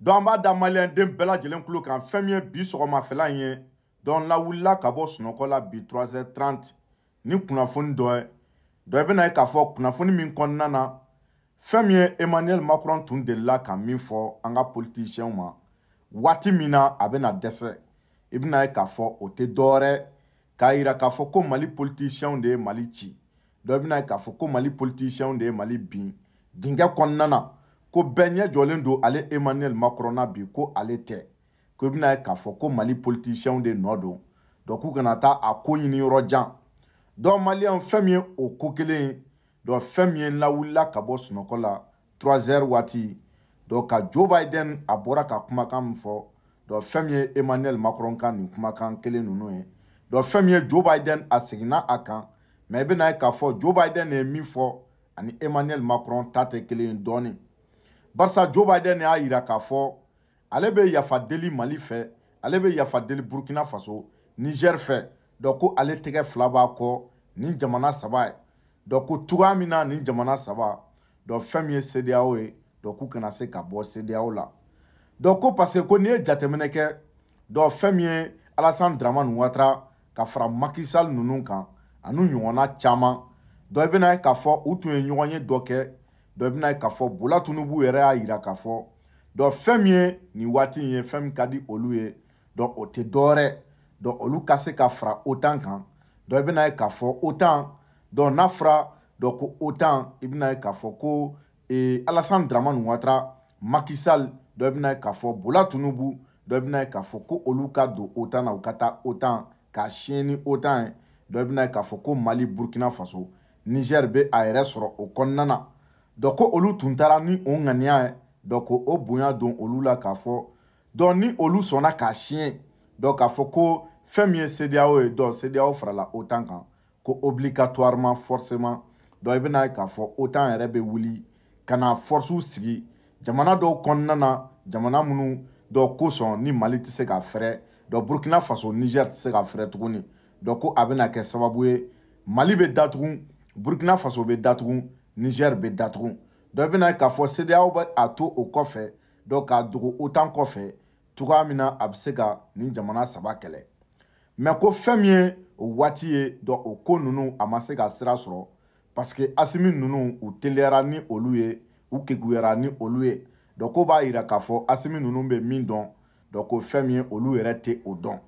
donc an b'a da maliyɛnden bɛɛ lajɛlen tulo kan fɛn min ye bi sɔgɔmafɛla in ye donc n lawulila ka bɔ sunɔgɔ la bi 3h30 ni kunnafoni dɔ ye donc i bɛna ye k'a fɔ kunnafoni min kɔnɔna na fɛn min ye emmanuel macron tun delila ka min fɔ an ka politisiyɛnw ma waati min na a bɛna dɛsɛ i bɛna ye k'a fɔ o tɛ dɔwɛrɛ k'a yira k'a fɔ ko mali politisiyɛnw de ye mali ci donc i bɛna ye k'a fɔ ko mali politisiyɛnw de ye mali bin dingɛ kɔnɔna na. ko bɛɛ ɲɛjɔlen don ale emmanuel macron na bi ko ale tɛ ko i bɛna ye k'a fɔ ko mali politisiyɛnw de nɔ don donc k'u kana taa a ko ɲini yɔrɔ jan donc maliyɛnw fɛn min ye o ko kelen ye donc fɛn min ye n lawulila ka bɔ sunɔgɔ la trois heures waati donc ka joe biden a bɔra ka kumakan min fɔ donc fɛn min ye emmanuel macron ka nin kumakan kelen ninnu ye donc fɛn min ye joe biden a seginna a kan mais i bɛna ye k'a fɔ joe biden de ye min fɔ ani emmanuel macron ta tɛ kelen ye dɔɔnin. barisa joe biden y'a yira k'a fɔ ale bɛ yafa deli mali fɛ ale bɛ yafa deli burkina faso niger fɛ dɔn ko ale tɛgɛ fila b'a kɔ nin jamana saba ye dɔn ko cogoya min na nin jamana saba dɔn fɛn min ye cdao ye dɔn k'u kana se ka bɔ cdao la dɔn ko parce que ko n'i ye jateminɛ kɛ dɔn fɛn min ye alasan dramani watara ka fara makisal ninnu kan ani ɲɔgɔnna caman dɔn i bɛna k'a fɔ u tun ye ɲɔgɔn ye dɔ kɛ dɔ bɛna k'a fɔ bola tunubu yɛrɛ y'a yira k'a fɔ dɔn fɛn min ye nin waati in ye fɛn min ka di olu ye dɔn o tɛ dɔwɛrɛ dɔn olu ka se ka fara otan kan dɔn i bɛna ye k'a fɔ otan dɔn n'a fɔra dɔn ko otan i bɛna ye k'a fɔ ko ee alasan daramani watara makisal dɔ bɛna ye k'a fɔ bola tunubu dɔ bɛna ye k'a fɔ ko olu ka don otan na u ka taa otan k'a siɲɛ ni otan ye dɔ bɛna ye k'a fɔ ko mali burukina faso nizɛri bɛ a yɛrɛ sɔrɔ o kɔnɔna na. dɔn ko olu tun taara ni o ŋaniya ye dɔn ko o bonya don olu la k'a fɔ dɔn ni olu sɔnna k'a siɲɛ dɔn k'a fɔ ko fɛn min ye CEDEAO ye dɔn CEDEAO farala OTAN kan ko obligatoirement forcément dɔn i bɛna ye k'a fɔ OTAN yɛrɛ bɛ wuli ka na force sigi jamana dɔw kɔnɔna na jamana minnu dɔw kosɔn ni Mali tɛ se ka fɛrɛ dɔn Burkina Faso Niger tɛ se ka fɛrɛ tuguni dɔn ko a bɛna kɛ sababu ye Mali bɛ datugu Burkina Faso bɛ datugu niger bɛ datugu dɔ bɛna k'a fɔ sedeyaw bɛ a to o kɔfɛ dɔ k'a dogo otan kɔfɛ cogoya min na a bɛ se ka nin jamana saba kɛlɛ mɛ ko fɛn min ye o waati ye dɔn o ko ninnu a ma se ka sira sɔrɔ paseke asimi ninnu u teliyara ni olu ye u kekuyara ni olu ye dɔn ko b'a yira k'a fɔ asimi ninnu bɛ min dɔn dɔn ko fɛn min ye olu yɛrɛ tɛ o dɔn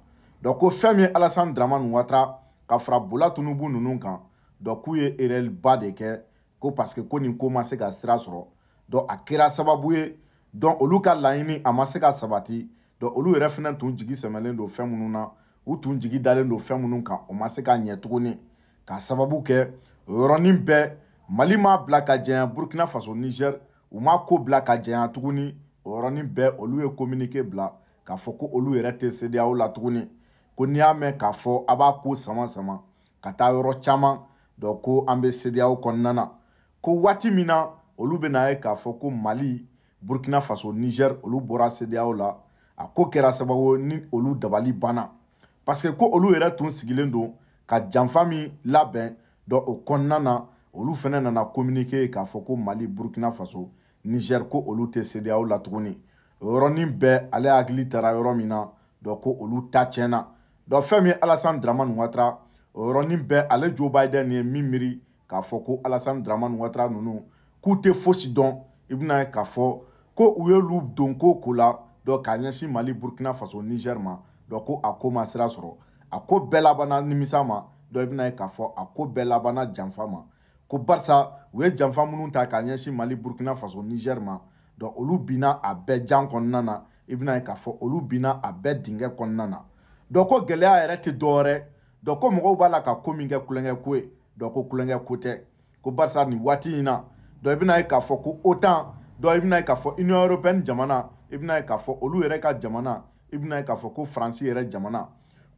dɔn ko fɛn min ye alasani daramani watara ka fara bola tunubu ninnu kan dɔn k'u ye erɛliba de kɛ ko paseke ko nin ko ma se ka sira sɔrɔ dɔn a kɛra sababu ye dɔn olu ka laɲini a ma se ka sabati dɔn olu yɛrɛ fɛnɛ tun jigi sɛmɛlen don fɛn minnu na u tun jigi dalen don fɛn minnu kan o ma se ka ɲɛ tuguni k'a sababu kɛ o yɔrɔnin bɛɛ mali m'a bila ka janya burkina faso niger u m'a ko bila ka janya tuguni o yɔrɔnin bɛɛ olu ye kominike bila k'a fɔ ko olu yɛrɛ tɛ sedeyaw la tuguni ko n'i y'a mɛn k'a fɔ a b'a ko sama sama ka taa yɔrɔ caman dɔn ko an bɛ sedeyaw kɔnɔna na ko waati min na olu bɛ n'a ye k'a fɔ ko mali burkina faso niger olu bɔra sedeyaw la a ko kɛra sababu ni olu dabali banna parce que ko olu yɛrɛ tun sigilen don ka janfa min labɛn dɔn o kɔnɔna na olu fɛnɛ nana communiqué k'a fɔ ko mali burkina faso niger ko olu tɛ sedeyaw la tuguni o yɔrɔnin bɛɛ ale hakili taara yɔrɔ min na dɔn ko olu ta tiɲɛna dɔn fɛn min ye alasan dramani watara o yɔrɔnin bɛɛ ale joe biden ye min miiri k'a fɔ ko alasani daramani watara ninnu k'u tɛ fosi dɔn i bɛna ye k'a fɔ ko u y'olu don ko o ko la dɔn k'a ɲɛsin mali burukina faso nizɛri ma dɔn ko a ko ma sira sɔrɔ a ko bɛɛ labanna nimisa ma dɔn i bɛna ye k'a fɔ a ko bɛɛ labanna janfa ma ko barisa u ye janfa minnu ta k'a ɲɛsin mali burukina faso nizɛri ma dɔn olu binna a bɛɛ jan kɔnɔna na i bɛna ye k'a fɔ olu binna a bɛɛ dingɛ kɔnɔna na dɔn ko gɛlɛya yɛrɛ tɛ dɔwɛrɛ dɔn ko mɔgɔw b'a la ka ko min kɛ kulonkɛ ko ye dɔ ko kulonkɛ ko tɛ ko barisa nin waati in na dɔ i bɛna ye k'a fɔ ko otan dɔ i bɛna ye k'a fɔ union européenne jamana i bɛna ye k'a fɔ olu yɛrɛ ka jamana i bɛna ye k'a fɔ ko faransi yɛrɛ e jamana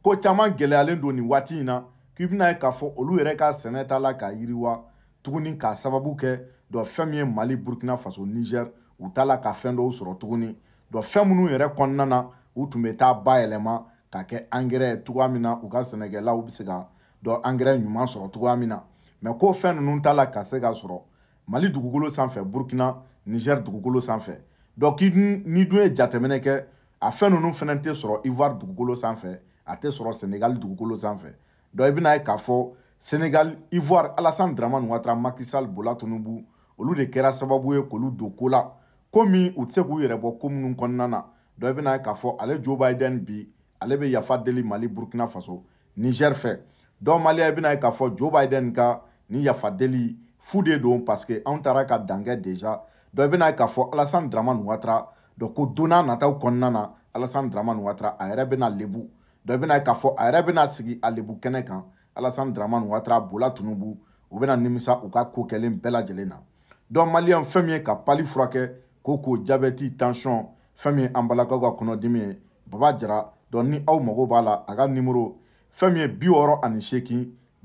ko caman gɛlɛyalen don nin waati in na k'i bɛna ye k'a fɔ olu yɛrɛ ka sɛnɛ t'a la k'a yiriwa tuguni k'a sababu kɛ dɔ fɛn min ye mali burukina faso niger u t'a la ka fɛn dɔw sɔrɔ tuguni dɔ fɛn minnu yɛrɛ kɔnɔna na u tun bɛ taa bayɛlɛma k'a kɛ angɛrɛ ye cogoya min na u ka sɛnɛkɛlaw bɛ se ka dɔ angɛrɛ ɲuman sɔrɔ cogoya min na mɛ ko fɛn ninnu t'a la ka se ka sɔrɔ mali dugukolo sanfɛ burukina niger dugukolo sanfɛ dɔn k'i ni dun ye jateminɛ kɛ a fɛn ninnu fɛnɛ tɛ sɔrɔ ivoire dugukolo sanfɛ a tɛ sɔrɔ senegal dugukolo sanfɛ dɔn i bɛna ye k'a fɔ senegal ivoire alassane dramane watara makisal bola tinubu olu de kɛra sababu ye k'olu don ko la ko min u tɛ se k'u yɛrɛ bɔ ko minnu kɔnɔna na dɔn i bɛna ye k'a fɔ ale joe biden bi ale bɛ yafa deli mali burukina faso niger fɛ dɔw maliyɛn i bɛna ye k'a fɔ joe biden ka nin yafa deli fu de don paseke anw taara ka dankɛ deja dɔw i bɛna ye k'a fɔ alassane dramane watara dɔ ko don n'a nataw kɔnɔna na alassane dramane watara a yɛrɛ bɛna lebu dɔ i bɛna ye k'a fɔ a yɛrɛ bɛna sigi a lebu kɛnɛ kan alassane dramane watara bola tunubu u bɛna nimisa u ka ko kɛlen bɛɛ lajɛlen na dɔw maliyɛn fɛn min ye ka pali furakɛ ko k'o jabɛti tansiyɔn fɛn min ye an balakaw ka kɔnɔdimi ye baba jara dɔn ni aw mago b'a la a ka nimoro fɛn min ye bi wɔɔrɔ ani seegin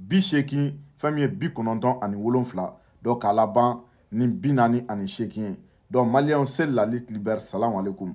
bi seegin fɛn min ye bi kɔnɔntɔn ani wolonfila dɔw k'a laban ni bi naani ani seegin ye donc maliyɛnw se la litre libɛri salamu alekum.